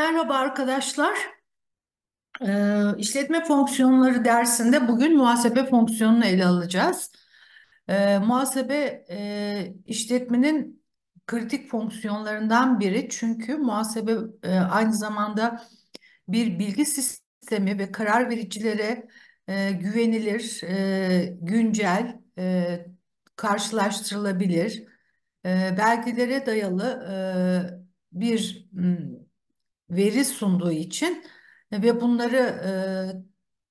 Merhaba arkadaşlar. Ee, işletme fonksiyonları dersinde bugün muhasebe fonksiyonunu ele alacağız. Ee, muhasebe e, işletmenin kritik fonksiyonlarından biri çünkü muhasebe e, aynı zamanda bir bilgi sistemi ve karar vericilere e, güvenilir, e, güncel, e, karşılaştırılabilir, e, belgelere dayalı e, bir veri sunduğu için e, ve bunları e,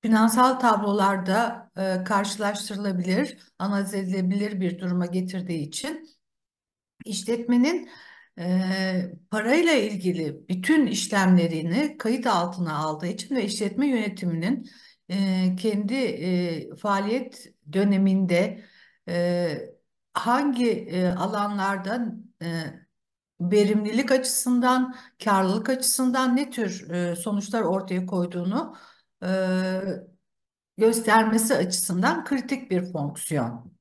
finansal tablolarda e, karşılaştırılabilir, analiz edilebilir bir duruma getirdiği için işletmenin e, parayla ilgili bütün işlemlerini kayıt altına aldığı için ve işletme yönetiminin e, kendi e, faaliyet döneminde e, hangi e, alanlarda e, verimlilik açısından, karlılık açısından ne tür e, sonuçlar ortaya koyduğunu e, göstermesi açısından kritik bir fonksiyon.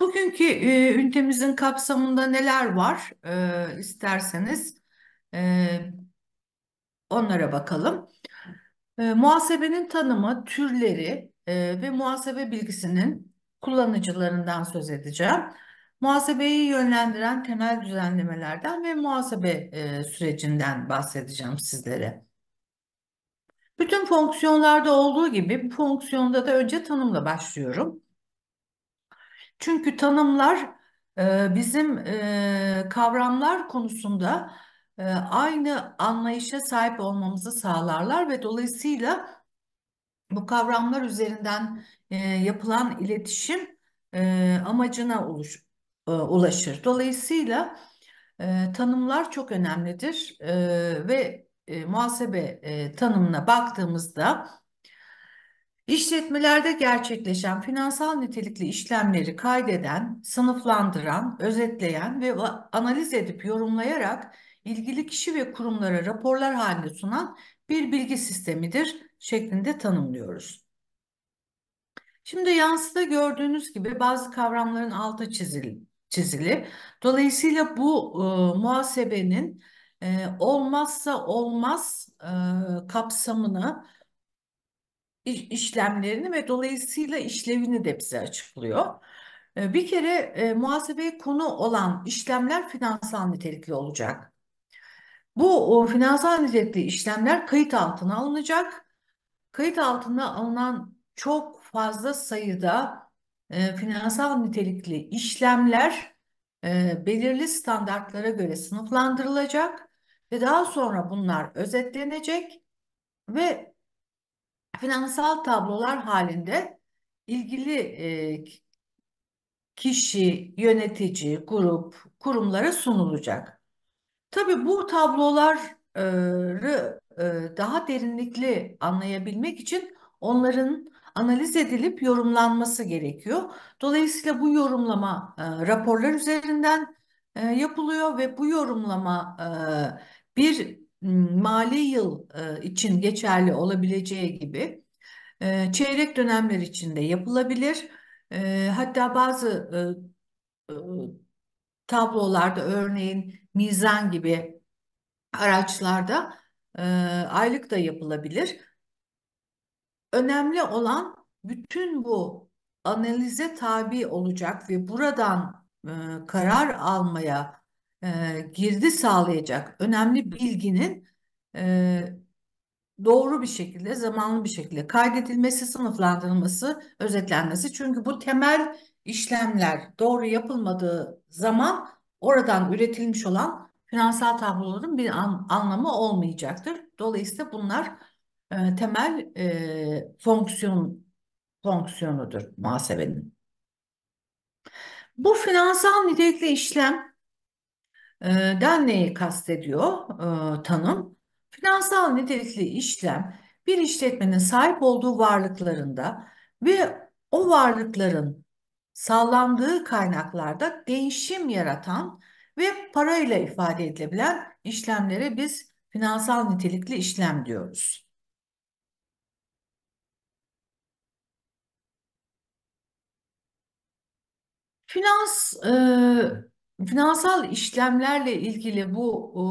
Bugünkü e, ünitemizin kapsamında neler var e, isterseniz onlara bakalım. muhasebenin tanımı, türleri ve muhasebe bilgisinin kullanıcılarından söz edeceğim muhasebeyi yönlendiren temel düzenlemelerden ve muhasebe e, sürecinden bahsedeceğim sizlere. Bütün fonksiyonlarda olduğu gibi bu fonksiyonda da önce tanımla başlıyorum. Çünkü tanımlar e, bizim e, kavramlar konusunda aynı anlayışa sahip olmamızı sağlarlar ve dolayısıyla bu kavramlar üzerinden yapılan iletişim amacına oluş, e, ulaşır. Dolayısıyla e, tanımlar çok önemlidir e, ve e, muhasebe e, tanımına baktığımızda işletmelerde gerçekleşen finansal nitelikli işlemleri kaydeden, sınıflandıran, özetleyen ve analiz edip yorumlayarak ilgili kişi ve kurumlara raporlar halinde sunan bir bilgi sistemidir şeklinde tanımlıyoruz. Şimdi yansıda gördüğünüz gibi bazı kavramların altı çizildi çizili. Dolayısıyla bu e, muhasebenin e, olmazsa olmaz e, kapsamını işlemlerini ve dolayısıyla işlevini de bize açıklıyor. E, bir kere e, muhasebeye konu olan işlemler finansal nitelikli olacak. Bu o, finansal nitelikli işlemler kayıt altına alınacak. Kayıt altına alınan çok fazla sayıda e, finansal nitelikli işlemler e, belirli standartlara göre sınıflandırılacak ve daha sonra bunlar özetlenecek ve finansal tablolar halinde ilgili e, kişi, yönetici, grup, kurumlara sunulacak. Tabii bu tabloları e, daha derinlikli anlayabilmek için onların analiz edilip yorumlanması gerekiyor. Dolayısıyla bu yorumlama e, raporlar üzerinden e, yapılıyor ve bu yorumlama e, bir mali yıl e, için geçerli olabileceği gibi e, çeyrek dönemler içinde yapılabilir. E, hatta bazı e, e tablolarda örneğin mizan gibi araçlarda e, aylık da yapılabilir. Önemli olan bütün bu analize tabi olacak ve buradan e, karar almaya e, girdi sağlayacak önemli bilginin e, doğru bir şekilde, zamanlı bir şekilde kaydedilmesi, sınıflandırılması, özetlenmesi. Çünkü bu temel işlemler doğru yapılmadığı zaman oradan üretilmiş olan finansal tabloların bir an, anlamı olmayacaktır. Dolayısıyla bunlar e, temel e, fonksiyon fonksiyonudur muhasebenin. Bu finansal nitelikli işlem e, den neyi kastediyor e, tanım? Finansal nitelikli işlem bir işletmenin sahip olduğu varlıklarında ve o varlıkların sağlandığı kaynaklarda değişim yaratan ve parayla ifade edilebilen işlemlere biz finansal nitelikli işlem diyoruz. Finans, e, finansal işlemlerle ilgili bu e,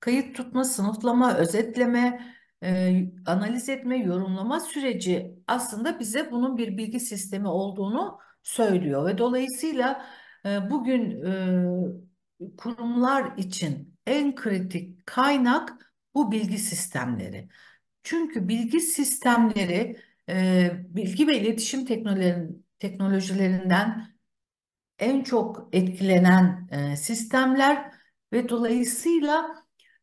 kayıt tutma, sınıflama, özetleme, e, analiz etme, yorumlama süreci aslında bize bunun bir bilgi sistemi olduğunu söylüyor ve dolayısıyla e, bugün e, kurumlar için en kritik kaynak bu bilgi sistemleri. Çünkü bilgi sistemleri e, bilgi ve iletişim teknolojilerinden en çok etkilenen e, sistemler ve dolayısıyla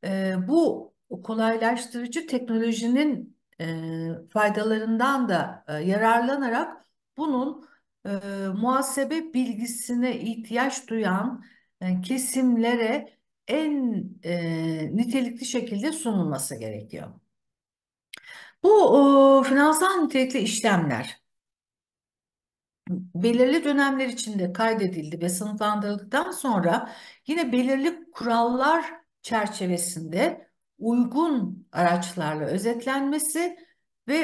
e, bu kolaylaştırıcı teknolojinin e, faydalarından da e, yararlanarak bunun e, muhasebe bilgisine ihtiyaç duyan e, kesimlere en e, nitelikli şekilde sunulması gerekiyor. Bu e, finansal nitelikli işlemler belirli dönemler içinde kaydedildi ve sınıflandırıldıktan sonra yine belirli kurallar çerçevesinde uygun araçlarla özetlenmesi ve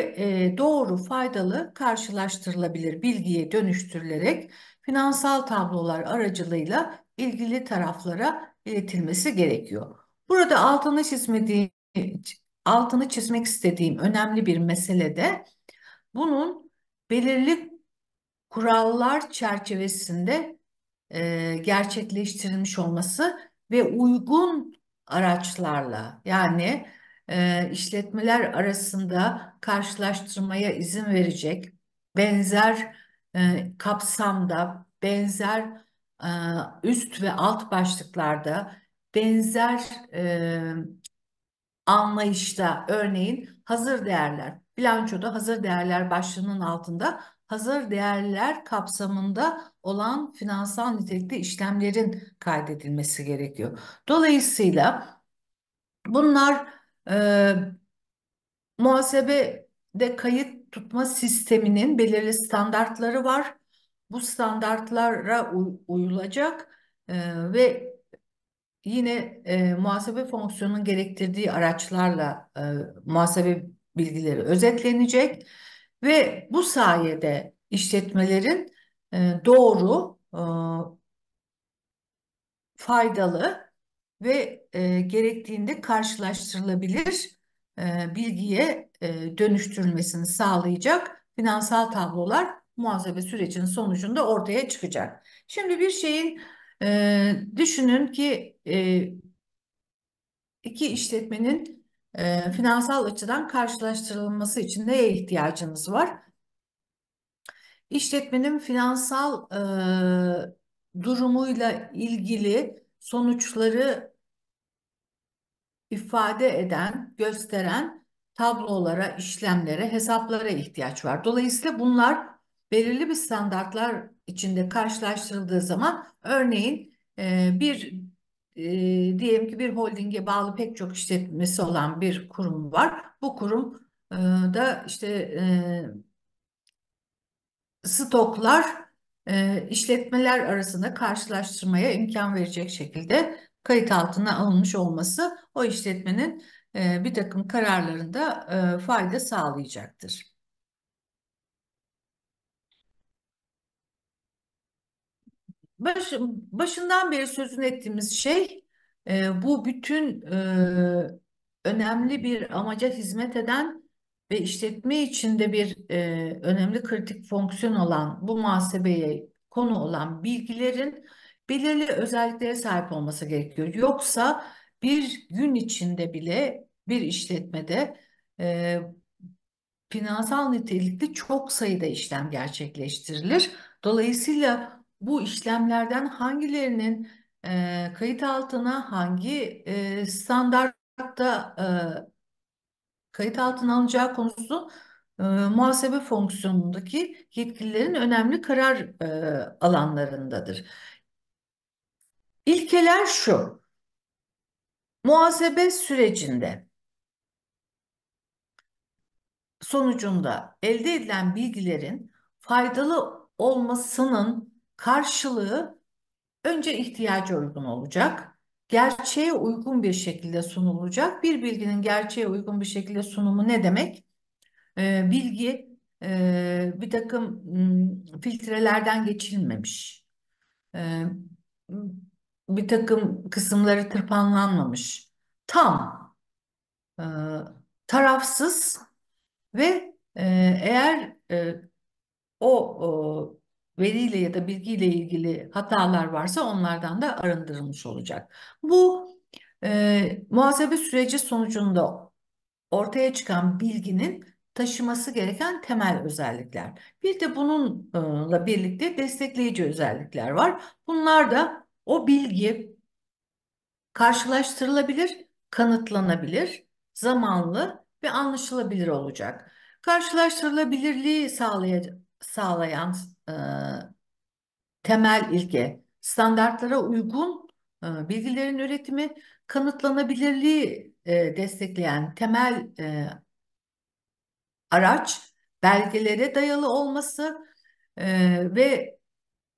e, doğru faydalı karşılaştırılabilir bilgiye dönüştürülerek finansal tablolar aracılığıyla ilgili taraflara iletilmesi gerekiyor. Burada altını çizmediğim altını çizmek istediğim önemli bir mesele de bunun belirli kurallar çerçevesinde e, gerçekleştirilmiş olması ve uygun araçlarla yani e, işletmeler arasında karşılaştırmaya izin verecek benzer e, kapsamda benzer e, üst ve alt başlıklarda benzer e, anlayışta örneğin hazır değerler bilançoda hazır değerler başlığının altında hazır değerler kapsamında olan finansal nitelikli işlemlerin kaydedilmesi gerekiyor. Dolayısıyla bunlar e, muhasebede kayıt tutma sisteminin belirli standartları var. Bu standartlara uyulacak e, ve Yine e, muhasebe fonksiyonunun gerektirdiği araçlarla e, muhasebe bilgileri özetlenecek. Ve bu sayede işletmelerin e, doğru, e, faydalı ve e, gerektiğinde karşılaştırılabilir bilgiye dönüştürülmesini sağlayacak finansal tablolar muhasebe sürecinin sonucunda ortaya çıkacak. Şimdi bir şeyin düşünün ki iki işletmenin e, finansal açıdan karşılaştırılması için neye ihtiyacımız var? İşletmenin finansal e, durumuyla ilgili sonuçları ifade eden, gösteren tablolara, işlemlere, hesaplara ihtiyaç var. Dolayısıyla bunlar belirli bir standartlar içinde karşılaştırıldığı zaman örneğin e, bir e, diyelim ki bir holdinge bağlı pek çok işletmesi olan bir kurum var. Bu kurum e, da işte e, stoklar e, işletmeler arasında karşılaştırmaya imkan verecek şekilde kayıt altına alınmış olması o işletmenin e, bir takım kararlarında e, fayda sağlayacaktır. baş, başından beri sözünü ettiğimiz şey e, bu bütün e, önemli bir amaca hizmet eden ve işletme içinde bir e, önemli kritik fonksiyon olan bu muhasebeye konu olan bilgilerin belirli özelliklere sahip olması gerekiyor. Yoksa bir gün içinde bile bir işletmede e, finansal nitelikli çok sayıda işlem gerçekleştirilir. Dolayısıyla bu işlemlerden hangilerinin e, kayıt altına hangi e, standartta e, kayıt altına alınacağı konusu e, muhasebe fonksiyonundaki yetkililerin önemli karar e, alanlarındadır. İlkeler şu. Muhasebe sürecinde sonucunda elde edilen bilgilerin faydalı olmasının karşılığı önce ihtiyaca uygun olacak, gerçeğe uygun bir şekilde sunulacak. Bir bilginin gerçeğe uygun bir şekilde sunumu ne demek? E, bilgi e, bir takım ıı, filtrelerden geçilmemiş, e, bir takım kısımları tırpanlanmamış, tam, e, tarafsız ve e, eğer e, o, o veriyle ya da bilgiyle ilgili hatalar varsa onlardan da arındırılmış olacak. Bu e, muhasebe süreci sonucunda ortaya çıkan bilginin taşıması gereken temel özellikler. Bir de bununla birlikte destekleyici özellikler var. Bunlar da o bilgi karşılaştırılabilir, kanıtlanabilir, zamanlı ve anlaşılabilir olacak. Karşılaştırılabilirliği sağlayacak sağlayan e, temel ilke. Standartlara uygun e, bilgilerin üretimi, kanıtlanabilirliği e, destekleyen temel e, araç, belgelere dayalı olması e, ve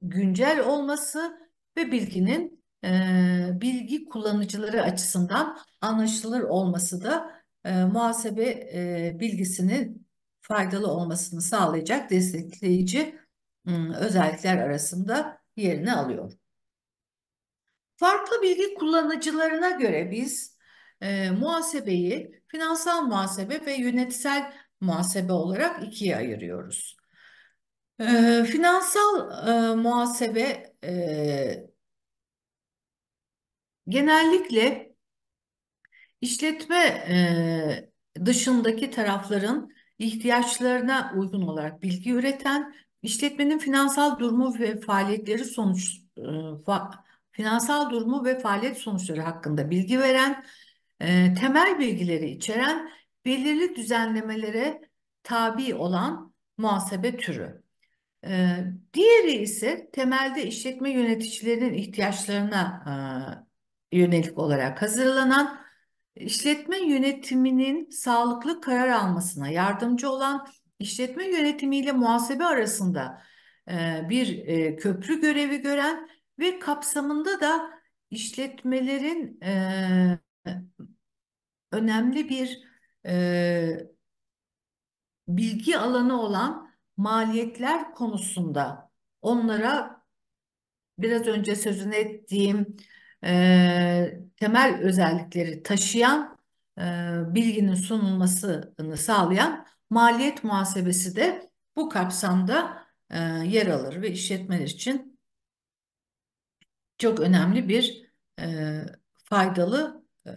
güncel olması ve bilginin e, bilgi kullanıcıları açısından anlaşılır olması da e, muhasebe e, bilgisinin faydalı olmasını sağlayacak destekleyici ıı, özellikler arasında yerini alıyor. Farklı bilgi kullanıcılarına göre biz e, muhasebeyi finansal muhasebe ve yönetsel muhasebe olarak ikiye ayırıyoruz. E, finansal e, muhasebe e, genellikle işletme e, dışındaki tarafların ihtiyaçlarına uygun olarak bilgi üreten, işletmenin finansal durumu ve faaliyetleri sonuç e, fa, finansal durumu ve faaliyet sonuçları hakkında bilgi veren, e, temel bilgileri içeren belirli düzenlemelere tabi olan muhasebe türü. E, diğeri ise temelde işletme yöneticilerinin ihtiyaçlarına e, yönelik olarak hazırlanan İşletme yönetiminin sağlıklı karar almasına yardımcı olan işletme yönetimiyle muhasebe arasında e, bir e, köprü görevi gören ve kapsamında da işletmelerin e, önemli bir bilgi alanı olan maliyetler konusunda onlara biraz önce sözünü ettiğim temel özellikleri taşıyan e, bilginin sunulmasını sağlayan maliyet muhasebesi de bu kapsamda e, yer alır ve işletmeler için çok önemli bir e, faydalı e,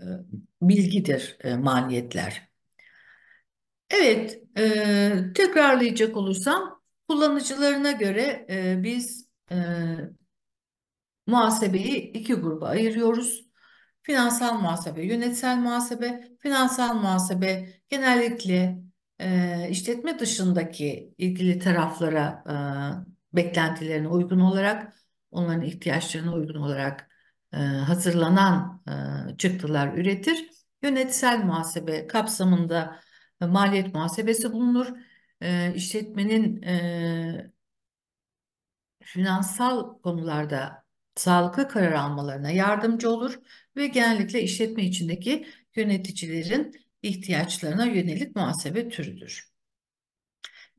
bilgidir e, maliyetler. Evet, e, tekrarlayacak olursam kullanıcılarına göre e, biz e, muhasebeyi iki gruba ayırıyoruz. Finansal muhasebe, yönetsel muhasebe, finansal muhasebe genellikle e, işletme dışındaki ilgili taraflara e, beklentilerine uygun olarak, onların ihtiyaçlarına uygun olarak e, hazırlanan e, çıktılar üretir. Yönetsel muhasebe kapsamında e, maliyet muhasebesi bulunur. E, işletmenin e, finansal konularda sağlıklı karar almalarına yardımcı olur ve genellikle işletme içindeki yöneticilerin ihtiyaçlarına yönelik muhasebe türüdür.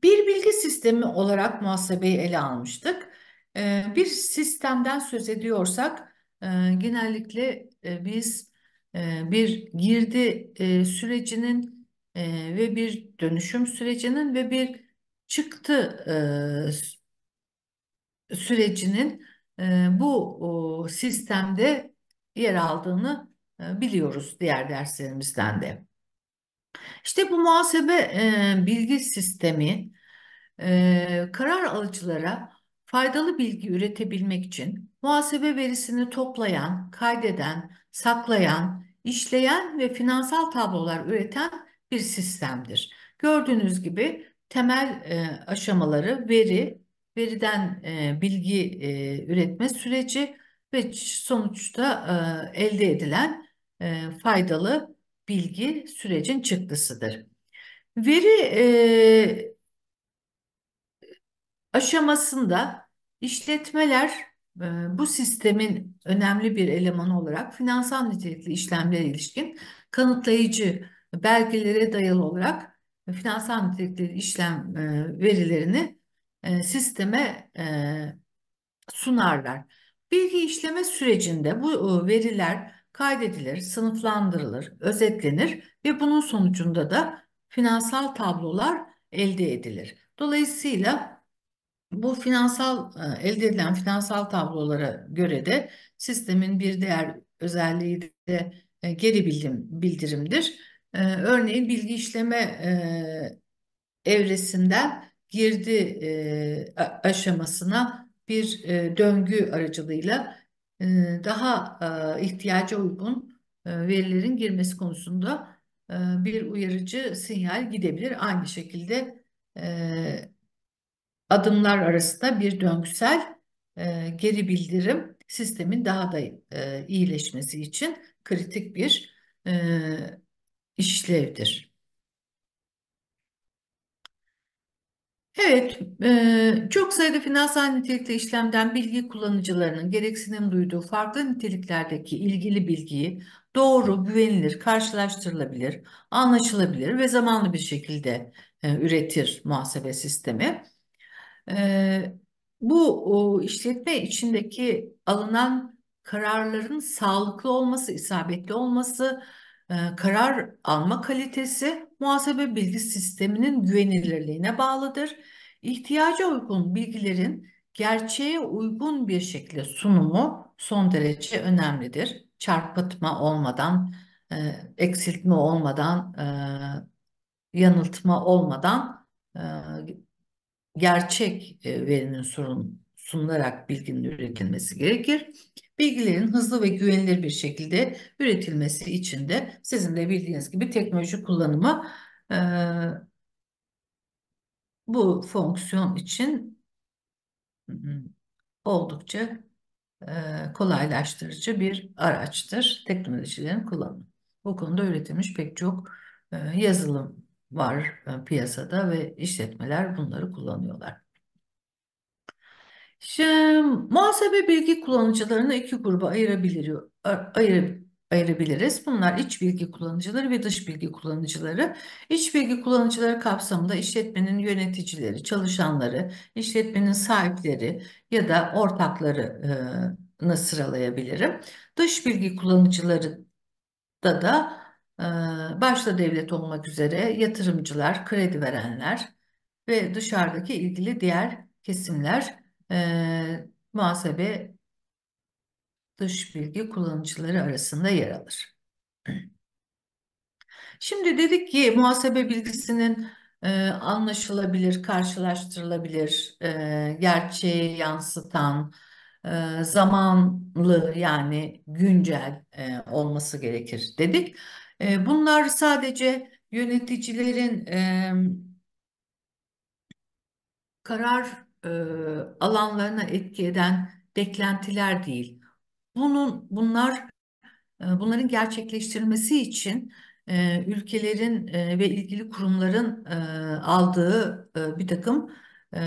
Bir bilgi sistemi olarak muhasebeyi ele almıştık. Ee, bir sistemden söz ediyorsak e, genellikle e, biz e, bir girdi sürecinin ve bir dönüşüm sürecinin ve bir çıktı sürecinin bu sistemde yer aldığını e, biliyoruz diğer derslerimizden de. İşte bu muhasebe e, bilgi sistemi e, karar alıcılara faydalı bilgi üretebilmek için muhasebe verisini toplayan, kaydeden, saklayan, işleyen ve finansal tablolar üreten bir sistemdir. Gördüğünüz gibi temel aşamaları veri, veriden bilgi üretme süreci, ve sonuçta e, elde edilen e, faydalı bilgi sürecin çıktısıdır. Veri e, aşamasında işletmeler e, bu sistemin önemli bir elemanı olarak finansal nitelikli işlemlere ilişkin kanıtlayıcı belgelere dayalı olarak finansal nitelikli işlem e, verilerini e, sisteme e, sunarlar. Bilgi işleme sürecinde bu e, veriler kaydedilir, sınıflandırılır, özetlenir ve bunun sonucunda da finansal tablolar elde edilir. Dolayısıyla bu finansal e, elde edilen finansal tablolara göre de sistemin bir diğer özelliği de e, geri bildirim, bildirimdir. Örneğin bilgi işleme evresinden girdi aşamasına bir e, döngü aracılığıyla e, daha e, ihtiyaca uygun e, verilerin girmesi konusunda e, bir uyarıcı sinyal gidebilir. Aynı şekilde e, adımlar arasında bir döngüsel e, geri bildirim sistemin daha da e, iyileşmesi için kritik bir e, işlevdir. Evet, e, çok sayıda finansal nitelikli işlemden bilgi kullanıcılarının gereksinim duyduğu farklı niteliklerdeki ilgili bilgiyi doğru, güvenilir, karşılaştırılabilir, anlaşılabilir ve zamanlı bir şekilde e, üretir muhasebe sistemi. E, bu işletme içindeki alınan kararların sağlıklı olması, isabetli olması, ee, karar alma kalitesi muhasebe bilgi sisteminin güvenilirliğine bağlıdır. İhtiyaca uygun bilgilerin gerçeğe uygun bir şekilde sunumu son derece önemlidir. Çarpıtma olmadan, e, eksiltme olmadan, e, yanıltma olmadan e, gerçek verinin sunularak bilginin üretilmesi gerekir. Bilgilerin hızlı ve güvenilir bir şekilde üretilmesi için de sizin de bildiğiniz gibi teknoloji kullanımı e, bu fonksiyon için oldukça e, kolaylaştırıcı bir araçtır teknolojilerin kullanımı. Bu konuda üretilmiş pek çok e, yazılım var e, piyasada ve işletmeler bunları kullanıyorlar. Şimdi, muhasebe bilgi kullanıcılarını iki gruba ayırabilir, ayır, ayırabiliriz. Bunlar iç bilgi kullanıcıları ve dış bilgi kullanıcıları. İç bilgi kullanıcıları kapsamında işletmenin yöneticileri, çalışanları, işletmenin sahipleri ya da ortaklarını ıı, sıralayabilirim. Dış bilgi kullanıcıları da da ıı, başta devlet olmak üzere yatırımcılar, kredi verenler ve dışarıdaki ilgili diğer kesimler e, muhasebe dış bilgi kullanıcıları arasında yer alır. Şimdi dedik ki muhasebe bilgisinin e, anlaşılabilir, karşılaştırılabilir, e, gerçeği yansıtan, e, zamanlı yani güncel e, olması gerekir dedik. E, bunlar sadece yöneticilerin e, karar e, alanlarına etki eden beklentiler değil. Bunun bunlar e, bunların gerçekleştirilmesi için e, ülkelerin e, ve ilgili kurumların e, aldığı e, bir takım e,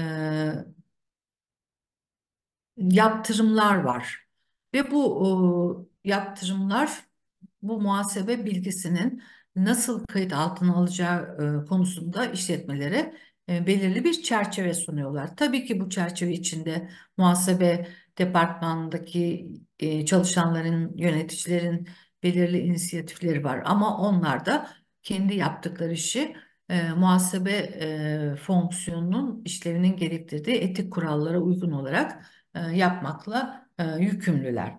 yaptırımlar var ve bu e, yaptırımlar bu muhasebe bilgisinin nasıl kayıt altına alacağı e, konusunda işletmelere e, belirli bir çerçeve sunuyorlar. Tabii ki bu çerçeve içinde muhasebe departmanındaki e, çalışanların, yöneticilerin belirli inisiyatifleri var ama onlar da kendi yaptıkları işi e, muhasebe e, fonksiyonunun işlevinin gerektirdiği etik kurallara uygun olarak e, yapmakla e, yükümlüler.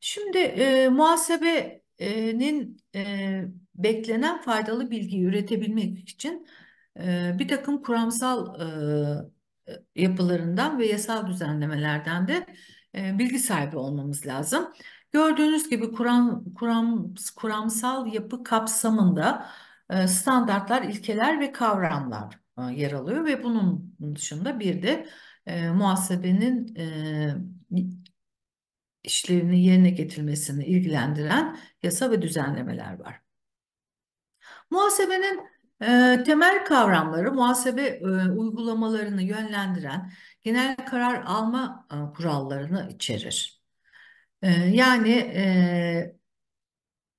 Şimdi e, muhasebenin e, beklenen faydalı bilgiyi üretebilmek için e, bir takım kuramsal e, yapılarından ve yasal düzenlemelerden de bilgi sahibi olmamız lazım. Gördüğünüz gibi kuram, kuram, kuramsal yapı kapsamında standartlar, ilkeler ve kavramlar yer alıyor ve bunun dışında bir de e, muhasebenin e, işlevini yerine getirmesini ilgilendiren yasa ve düzenlemeler var. Muhasebenin Temel kavramları muhasebe uygulamalarını yönlendiren genel karar alma kurallarını içerir. yani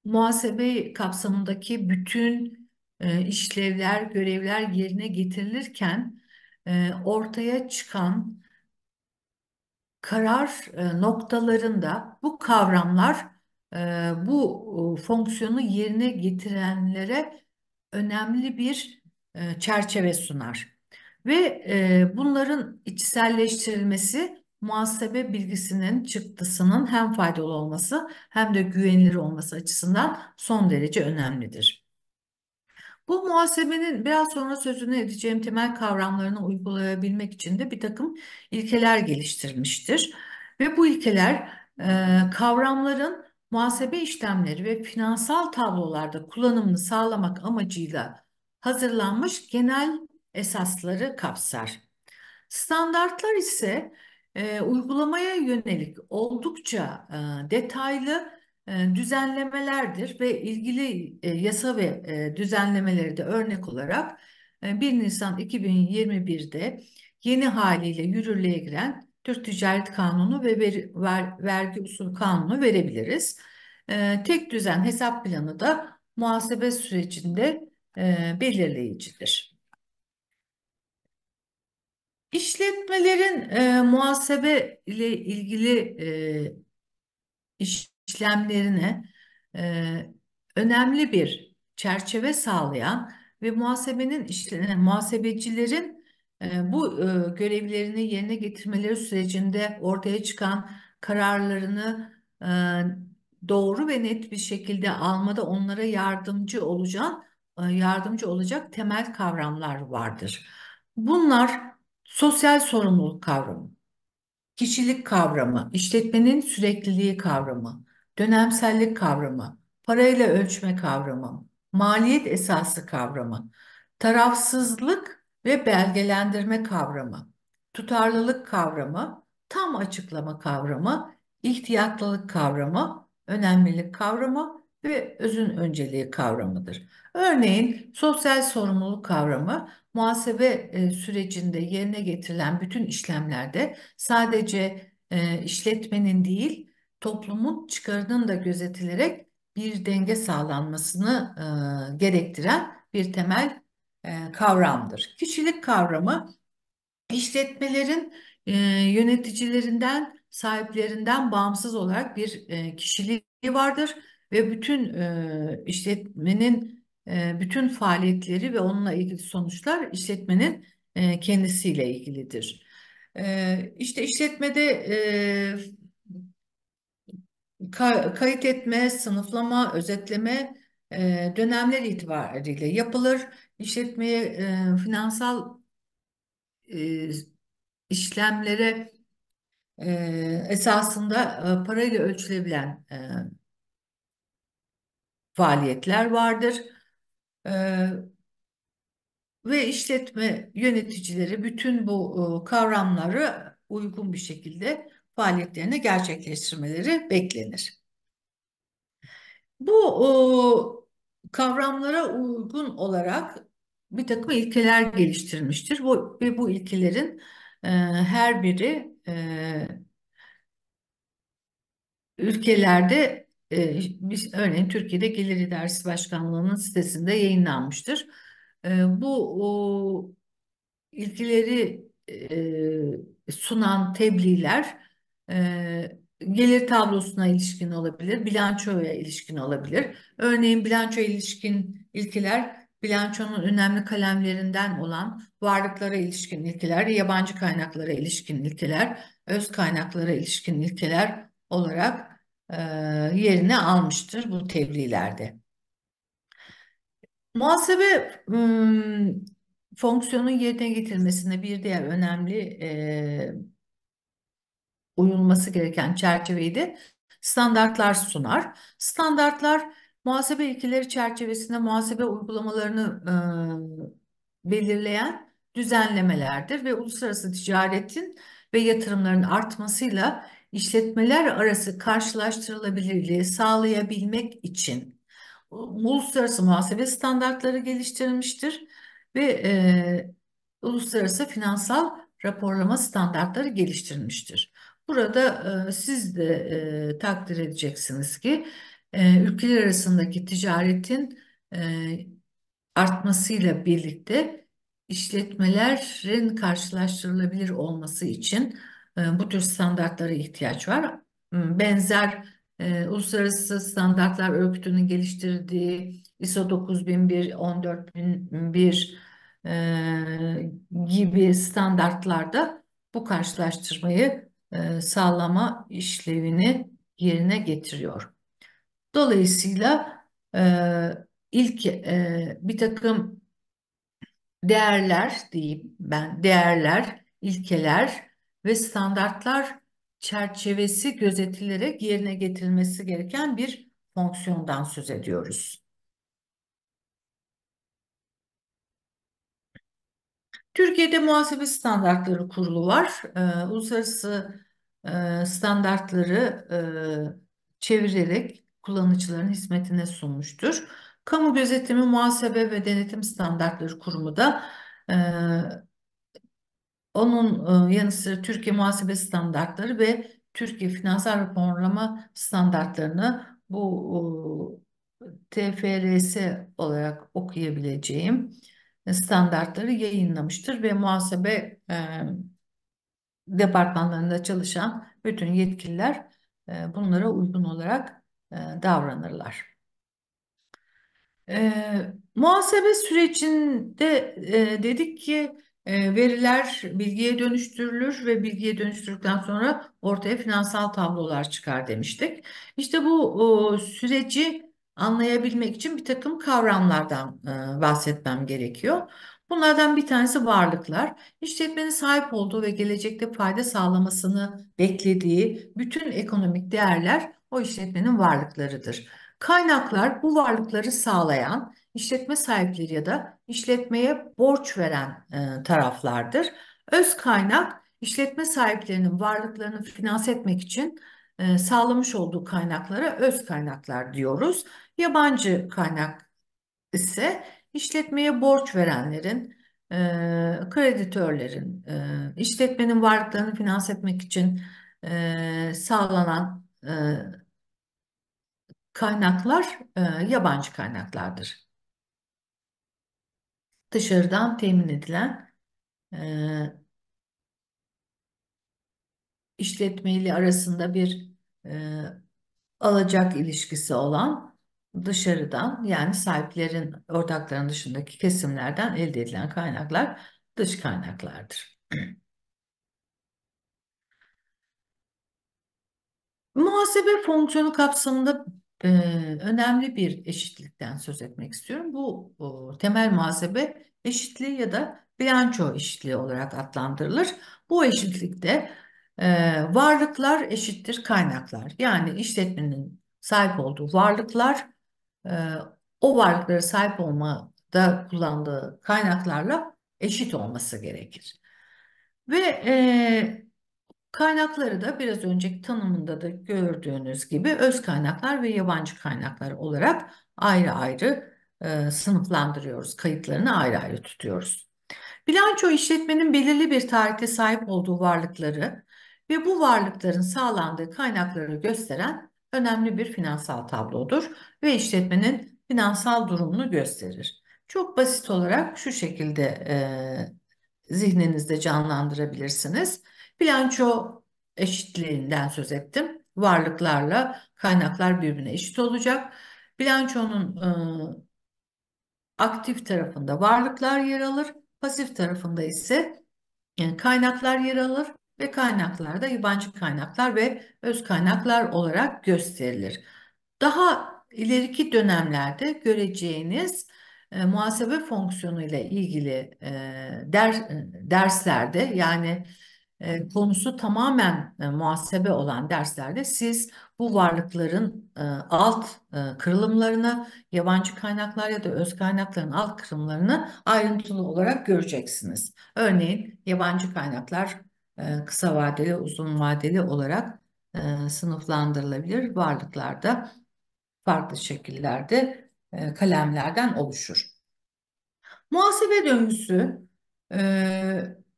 muhasebe kapsamındaki bütün işlevler, görevler yerine getirilirken ortaya çıkan karar noktalarında bu kavramlar bu fonksiyonu yerine getirenlere önemli bir e, çerçeve sunar. Ve e, bunların içselleştirilmesi muhasebe bilgisinin çıktısının hem faydalı olması hem de güvenilir olması açısından son derece önemlidir. Bu muhasebenin biraz sonra sözünü edeceğim temel kavramlarını uygulayabilmek için de bir takım ilkeler geliştirmiştir Ve bu ilkeler e, kavramların muhasebe işlemleri ve finansal tablolarda kullanımını sağlamak amacıyla hazırlanmış genel esasları kapsar. Standartlar ise e, uygulamaya yönelik oldukça e, detaylı e, düzenlemelerdir ve ilgili e, yasa ve e, düzenlemeleri de örnek olarak e, 1 Nisan 2021'de yeni haliyle yürürlüğe giren Türk Ticaret Kanunu ve ver, ver, Vergi Usul Kanunu verebiliriz. E, tek düzen hesap planı da muhasebe sürecinde e, belirleyicidir. İşletmelerin e, muhasebe ile ilgili e, işlemlerine e, önemli bir çerçeve sağlayan ve muhasebenin işlerine muhasebecilerin bu görevlerini yerine getirmeleri sürecinde ortaya çıkan kararlarını doğru ve net bir şekilde almada onlara yardımcı olacak yardımcı olacak temel kavramlar vardır. Bunlar sosyal sorumluluk kavramı, kişilik kavramı, işletmenin sürekliliği kavramı, dönemsellik kavramı, parayla ölçme kavramı, maliyet esası kavramı, tarafsızlık ve belgelendirme kavramı, tutarlılık kavramı, tam açıklama kavramı, ihtiyatlılık kavramı, önemlilik kavramı ve özün önceliği kavramıdır. Örneğin sosyal sorumluluk kavramı muhasebe e, sürecinde yerine getirilen bütün işlemlerde sadece e, işletmenin değil toplumun çıkarının da gözetilerek bir denge sağlanmasını e, gerektiren bir temel e, kavramdır. Kişilik kavramı işletmelerin e, yöneticilerinden, sahiplerinden bağımsız olarak bir e, kişiliği vardır ve bütün e, işletmenin e, bütün faaliyetleri ve onunla ilgili sonuçlar işletmenin e, kendisiyle ilgilidir. E, işte işletmede e, kayıt etme, sınıflama, özetleme dönemler itibariyle yapılır. İşletmeye e, finansal e, işlemlere e, esasında e, parayla ölçülebilen e, faaliyetler vardır. E, ve işletme yöneticileri bütün bu e, kavramları uygun bir şekilde faaliyetlerini gerçekleştirmeleri beklenir. Bu e, kavramlara uygun olarak bir takım ilkeler geliştirmiştir Bu, ve bu ilkelerin e, her biri e, ülkelerde e, biz, örneğin Türkiye'de Gelir İdaresi Başkanlığı'nın sitesinde yayınlanmıştır. E, bu o, ilkeleri e, sunan tebliğler e, gelir tablosuna ilişkin olabilir, bilançoya ilişkin olabilir. Örneğin bilançoya ilişkin ilkeler bilançonun önemli kalemlerinden olan varlıklara ilişkin ilkeler, yabancı kaynaklara ilişkin ilkeler, öz kaynaklara ilişkin ilkeler olarak e, yerini almıştır bu tebliğlerde. Muhasebe ım, fonksiyonun yerine getirilmesinde bir diğer önemli e, uyulması gereken çerçeveyi de standartlar sunar. Standartlar muhasebe ilkeleri çerçevesinde muhasebe uygulamalarını e, belirleyen düzenlemelerdir ve uluslararası ticaretin ve yatırımların artmasıyla işletmeler arası karşılaştırılabilirliği sağlayabilmek için uluslararası muhasebe standartları geliştirilmiştir ve e, uluslararası finansal raporlama standartları geliştirilmiştir. Burada e, siz de e, takdir edeceksiniz ki e, ülkeler arasındaki ticaretin e, artmasıyla birlikte işletmelerin karşılaştırılabilir olması için e, bu tür standartlara ihtiyaç var. Benzer e, Uluslararası Standartlar Örgütü'nün geliştirdiği ISO 9001, 14001 e, gibi standartlarda bu karşılaştırmayı e, sağlama işlevini yerine getiriyor. Dolayısıyla e, ilk e, bir takım değerler diyeyim ben değerler, ilkeler ve standartlar çerçevesi gözetilerek yerine getirilmesi gereken bir fonksiyondan söz ediyoruz. Türkiye'de muhasebe standartları kurulu var. Ee, Uluslararası standartları çevirerek kullanıcıların hizmetine sunmuştur. Kamu Gözetimi Muhasebe ve Denetim Standartları Kurumu da onun yanı sıra Türkiye Muhasebe Standartları ve Türkiye Finansal Raporlama Standartlarını bu e, TFRS olarak okuyabileceğim standartları yayınlamıştır ve muhasebe e, departmanlarında çalışan bütün yetkililer e, bunlara uygun olarak e, davranırlar. E, muhasebe sürecinde e, dedik ki e, veriler bilgiye dönüştürülür ve bilgiye dönüştürdükten sonra ortaya finansal tablolar çıkar demiştik. İşte bu e, süreci anlayabilmek için bir takım kavramlardan e, bahsetmem gerekiyor. Bunlardan bir tanesi varlıklar. İşletmenin sahip olduğu ve gelecekte fayda sağlamasını beklediği bütün ekonomik değerler o işletmenin varlıklarıdır. Kaynaklar bu varlıkları sağlayan işletme sahipleri ya da işletmeye borç veren e, taraflardır. Öz kaynak işletme sahiplerinin varlıklarını finanse etmek için e, sağlamış olduğu kaynaklara öz kaynaklar diyoruz. Yabancı kaynak ise işletmeye borç verenlerin, e, kreditörlerin, e, işletmenin varlıklarını finanse etmek için e, sağlanan e, kaynaklar e, yabancı kaynaklardır. Dışarıdan temin edilen e, işletmeyle arasında bir e, alacak ilişkisi olan dışarıdan yani sahiplerin ortakların dışındaki kesimlerden elde edilen kaynaklar dış kaynaklardır. Muhasebe fonksiyonu kapsamında e, önemli bir eşitlikten söz etmek istiyorum. Bu o, temel muhasebe eşitliği ya da bilanço eşitliği olarak adlandırılır. Bu eşitlikte e, varlıklar eşittir kaynaklar. Yani işletmenin sahip olduğu varlıklar ee, o varlıklara sahip olmada kullandığı kaynaklarla eşit olması gerekir. Ve e, kaynakları da biraz önceki tanımında da gördüğünüz gibi öz kaynaklar ve yabancı kaynaklar olarak ayrı ayrı e, sınıflandırıyoruz. Kayıtlarını ayrı ayrı tutuyoruz. Bilanço işletmenin belirli bir tarihte sahip olduğu varlıkları ve bu varlıkların sağlandığı kaynakları gösteren önemli bir finansal tablodur ve işletmenin finansal durumunu gösterir. Çok basit olarak şu şekilde e, zihninizde canlandırabilirsiniz. Bilanço eşitliğinden söz ettim. Varlıklarla kaynaklar birbirine eşit olacak. Bilançonun e, aktif tarafında varlıklar yer alır, pasif tarafında ise yani e, kaynaklar yer alır ve kaynaklarda yabancı kaynaklar ve öz kaynaklar olarak gösterilir. Daha ileriki dönemlerde göreceğiniz e, muhasebe fonksiyonu ile ilgili e, der, e, derslerde yani e, konusu tamamen e, muhasebe olan derslerde siz bu varlıkların e, alt e, kırılımlarını, yabancı kaynaklar ya da öz kaynakların alt kırılımlarını ayrıntılı olarak göreceksiniz. Örneğin yabancı kaynaklar e, kısa vadeli, uzun vadeli olarak e, sınıflandırılabilir varlıklarda farklı şekillerde e, kalemlerden oluşur. Muhasebe döngüsü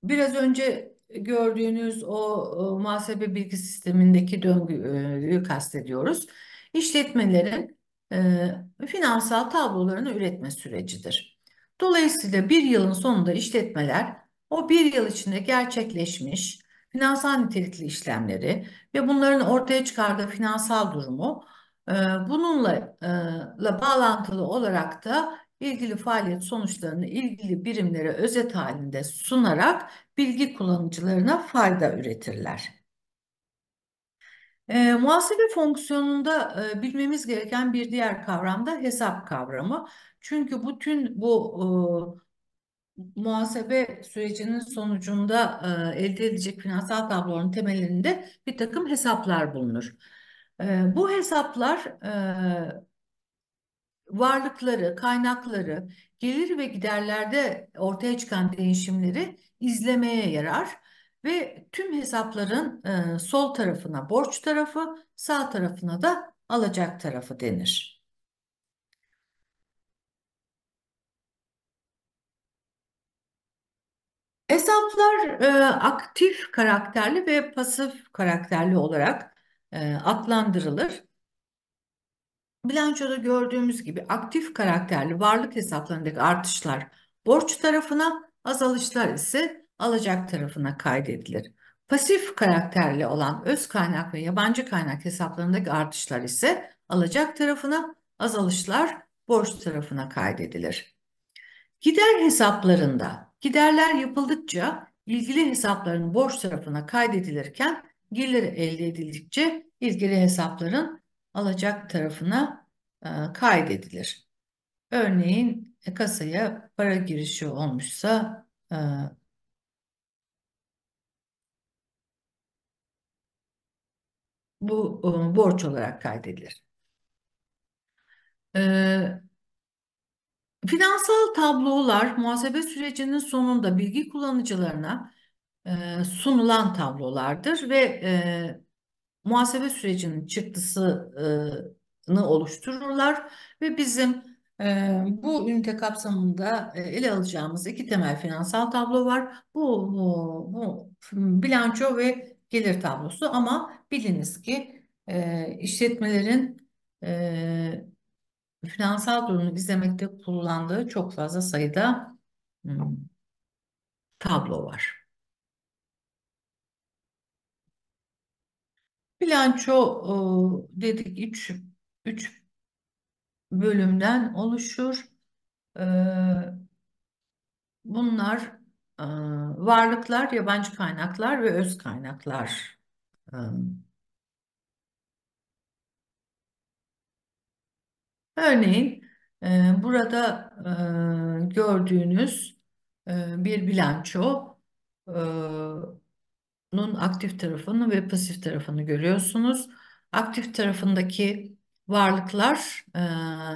biraz önce gördüğünüz o muhasebe bilgi sistemindeki döngüyü kastediyoruz. İşletmelerin finansal tablolarını üretme sürecidir. Dolayısıyla bir yılın sonunda işletmeler o bir yıl içinde gerçekleşmiş finansal nitelikli işlemleri ve bunların ortaya çıkardığı finansal durumu e, bununla e, la bağlantılı olarak da ilgili faaliyet sonuçlarını ilgili birimlere özet halinde sunarak bilgi kullanıcılarına fayda üretirler. E, muhasebe fonksiyonunda e, bilmemiz gereken bir diğer kavram da hesap kavramı. Çünkü bütün bu muhasebe sürecinin sonucunda e, elde edilecek finansal tabloların temelinde bir takım hesaplar bulunur. E, bu hesaplar e, varlıkları, kaynakları, gelir ve giderlerde ortaya çıkan değişimleri izlemeye yarar ve tüm hesapların e, sol tarafına borç tarafı, sağ tarafına da alacak tarafı denir. Esaplar e, aktif karakterli ve pasif karakterli olarak e, adlandırılır. Bilançoda gördüğümüz gibi aktif karakterli varlık hesaplarındaki artışlar borç tarafına, azalışlar ise alacak tarafına kaydedilir. Pasif karakterli olan öz kaynak ve yabancı kaynak hesaplarındaki artışlar ise alacak tarafına, azalışlar borç tarafına kaydedilir. Gider hesaplarında giderler yapıldıkça ilgili hesapların borç tarafına kaydedilirken gelir elde edildikçe ilgili hesapların alacak tarafına e, kaydedilir. Örneğin e, kasaya para girişi olmuşsa e, bu e, borç olarak kaydedilir. E, Finansal tablolar muhasebe sürecinin sonunda bilgi kullanıcılarına e, sunulan tablolardır ve e, muhasebe sürecinin çıktısını oluştururlar ve bizim e, bu ünite kapsamında e, ele alacağımız iki temel finansal tablo var. Bu, bu, bu bilanço ve gelir tablosu ama biliniz ki e, işletmelerin e, finansal durumunu izlemekte kullandığı çok fazla sayıda hmm, tablo var. Bilanço dedik 3 3 bölümden oluşur. Ee, bunlar e, varlıklar, yabancı kaynaklar ve öz kaynaklar ee, Örneğin e, burada e, gördüğünüz e, bir bilanço e, aktif tarafını ve pasif tarafını görüyorsunuz. Aktif tarafındaki varlıklar e,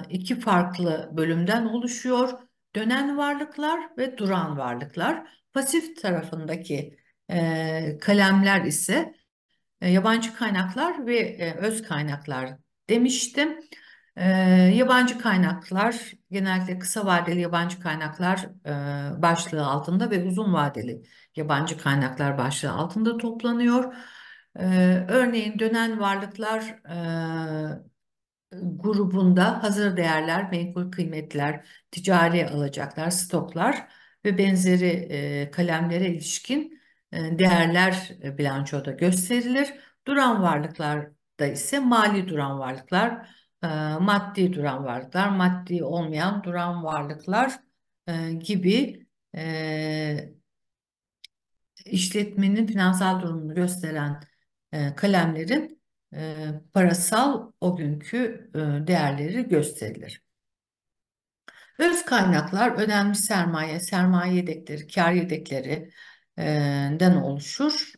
iki farklı bölümden oluşuyor. Dönen varlıklar ve duran varlıklar. Pasif tarafındaki e, kalemler ise e, yabancı kaynaklar ve e, öz kaynaklar demiştim. E, yabancı kaynaklar genellikle kısa vadeli yabancı kaynaklar e, başlığı altında ve uzun vadeli yabancı kaynaklar başlığı altında toplanıyor. E, örneğin dönen varlıklar e, grubunda hazır değerler, menkul kıymetler, ticari alacaklar, stoklar ve benzeri e, kalemlere ilişkin e, değerler e, bilançoda gösterilir. Duran varlıklarda ise mali duran varlıklar, e, maddi duran varlıklar, maddi olmayan duran varlıklar e, gibi e, işletmenin finansal durumunu gösteren e, kalemlerin e, parasal o günkü e, değerleri gösterilir. Öz kaynaklar ödenmiş sermaye, sermaye yedekleri, kar yedekleri, den oluşur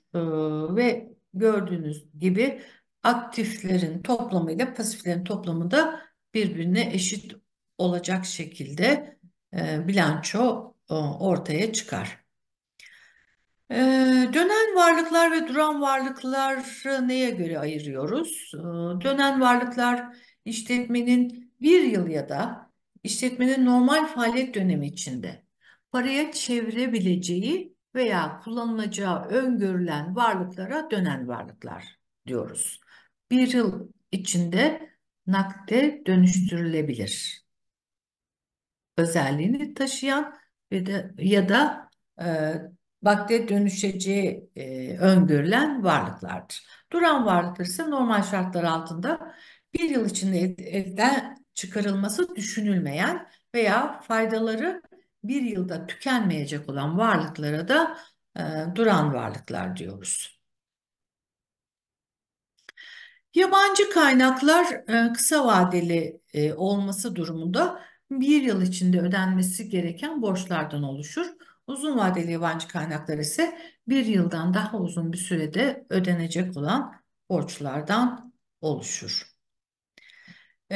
ve gördüğünüz gibi aktiflerin toplamı ile pasiflerin toplamı da birbirine eşit olacak şekilde e, bilanço e, ortaya çıkar. E, dönen varlıklar ve duran varlıklar neye göre ayırıyoruz? E, dönen varlıklar işletmenin bir yıl ya da işletmenin normal faaliyet dönemi içinde paraya çevirebileceği veya kullanılacağı öngörülen varlıklara dönen varlıklar diyoruz bir yıl içinde nakde dönüştürülebilir. Özelliğini taşıyan ve de, ya da e, vakte dönüşeceği e, öngörülen varlıklardır. Duran varlıklar ise normal şartlar altında bir yıl içinde evden çıkarılması düşünülmeyen veya faydaları bir yılda tükenmeyecek olan varlıklara da e, duran varlıklar diyoruz. Yabancı kaynaklar e, kısa vadeli e, olması durumunda bir yıl içinde ödenmesi gereken borçlardan oluşur. Uzun vadeli yabancı kaynaklar ise bir yıldan daha uzun bir sürede ödenecek olan borçlardan oluşur. E,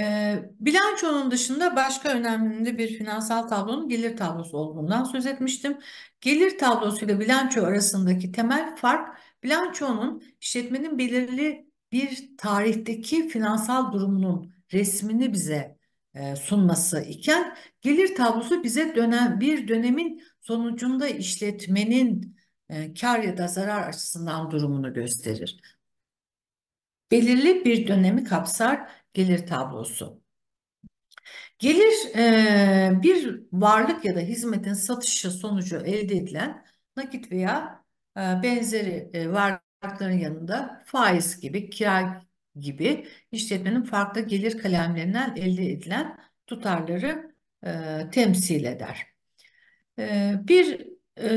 bilançonun dışında başka önemli bir finansal tablonun gelir tablosu olduğundan söz etmiştim. Gelir tablosuyla bilanço arasındaki temel fark bilançonun işletmenin belirli bir tarihteki finansal durumunun resmini bize e, sunması iken gelir tablosu bize dönem bir dönemin sonucunda işletmenin e, kar ya da zarar açısından durumunu gösterir. Belirli bir dönemi kapsar gelir tablosu. Gelir e, bir varlık ya da hizmetin satışı sonucu elde edilen nakit veya e, benzeri e, varlık farkların yanında faiz gibi, kira gibi işletmenin farklı gelir kalemlerinden elde edilen tutarları e, temsil eder. E, bir e,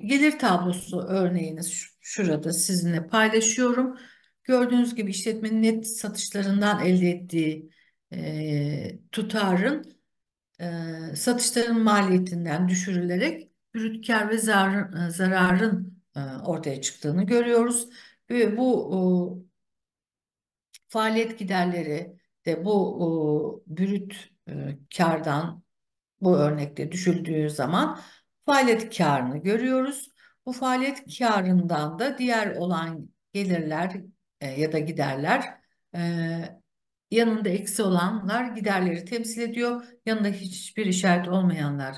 gelir tablosu örneğiniz şurada sizinle paylaşıyorum. Gördüğünüz gibi işletmenin net satışlarından elde ettiği e, tutarın e, satışların maliyetinden düşürülerek brüt kar ve zar, e, zararın e, ortaya çıktığını görüyoruz. Ve bu e, faaliyet giderleri de bu e, brüt kardan bu örnekte düşüldüğü zaman faaliyet karını görüyoruz. Bu faaliyet karından da diğer olan gelirler ya da giderler yanında eksi olanlar giderleri temsil ediyor. Yanında hiçbir işaret olmayanlar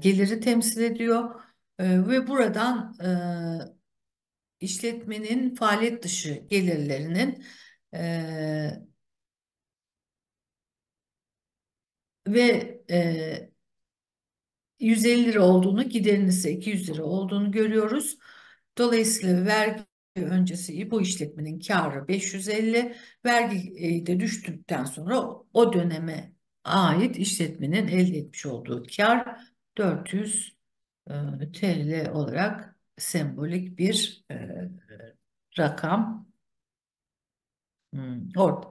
geliri temsil ediyor. Ee, ve buradan e, işletmenin faaliyet dışı gelirlerinin e, ve e, 150 lira olduğunu, giderin ise 200 lira olduğunu görüyoruz. Dolayısıyla vergi öncesi bu işletmenin karı 550, vergi de düştükten sonra o döneme ait işletmenin elde etmiş olduğu kar 400 e, TL olarak sembolik bir e, rakam hmm, orada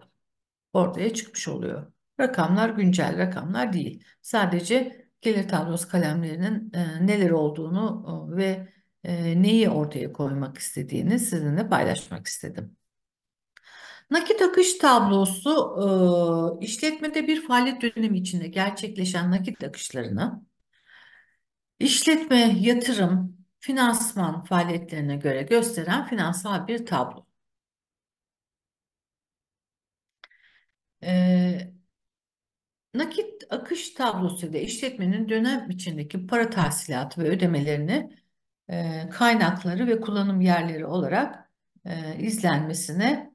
ortaya çıkmış oluyor. Rakamlar güncel rakamlar değil. Sadece gelir tablosu kalemlerinin e, neler olduğunu ve neyi ortaya koymak istediğini sizinle paylaşmak istedim. Nakit akış tablosu işletmede bir faaliyet dönemi içinde gerçekleşen nakit akışlarını İşletme, yatırım, finansman faaliyetlerine göre gösteren finansal bir tablo. Ee, nakit akış tablosu ile işletmenin dönem içindeki para tahsilatı ve ödemelerini e, kaynakları ve kullanım yerleri olarak e, izlenmesine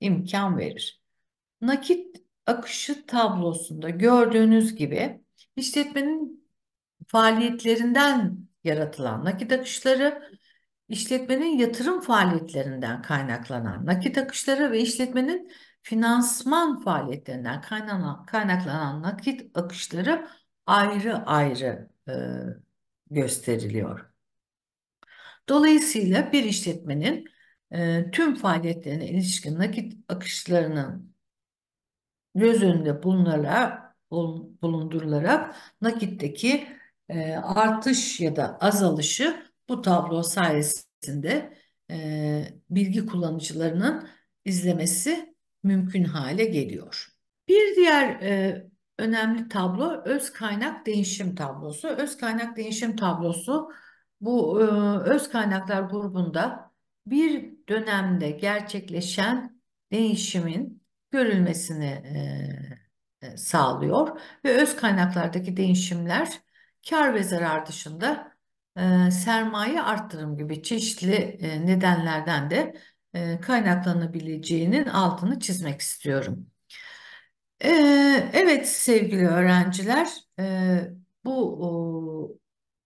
imkan verir. Nakit akışı tablosunda gördüğünüz gibi işletmenin faaliyetlerinden yaratılan nakit akışları, işletmenin yatırım faaliyetlerinden kaynaklanan nakit akışları ve işletmenin finansman faaliyetlerinden kaynaklanan, kaynaklanan nakit akışları ayrı ayrı e, gösteriliyor. Dolayısıyla bir işletmenin e, tüm faaliyetlerine ilişkin nakit akışlarının göz önünde bulunularak, bulundurularak nakitteki e, artış ya da azalışı bu tablo sayesinde e, bilgi kullanıcılarının izlemesi mümkün hale geliyor. Bir diğer e, önemli tablo öz kaynak değişim tablosu. Öz kaynak değişim tablosu bu e, öz kaynaklar grubunda bir dönemde gerçekleşen değişimin görülmesini e, e sağlıyor ve öz kaynaklardaki değişimler kar ve zarar dışında e, sermaye arttırım gibi çeşitli e, nedenlerden de e, kaynaklanabileceğinin altını çizmek istiyorum. E, evet sevgili öğrenciler, e, bu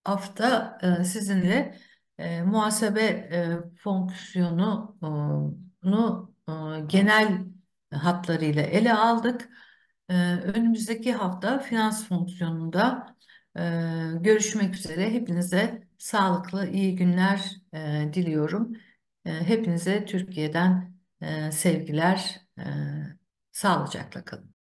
e, hafta e, sizinle e, muhasebe e, fonksiyonunu e, genel hatlarıyla ele aldık. E, önümüzdeki hafta finans fonksiyonunda ee, görüşmek üzere. Hepinize sağlıklı, iyi günler e, diliyorum. Ee, hepinize Türkiye'den e, sevgiler, e, sağlıcakla kalın.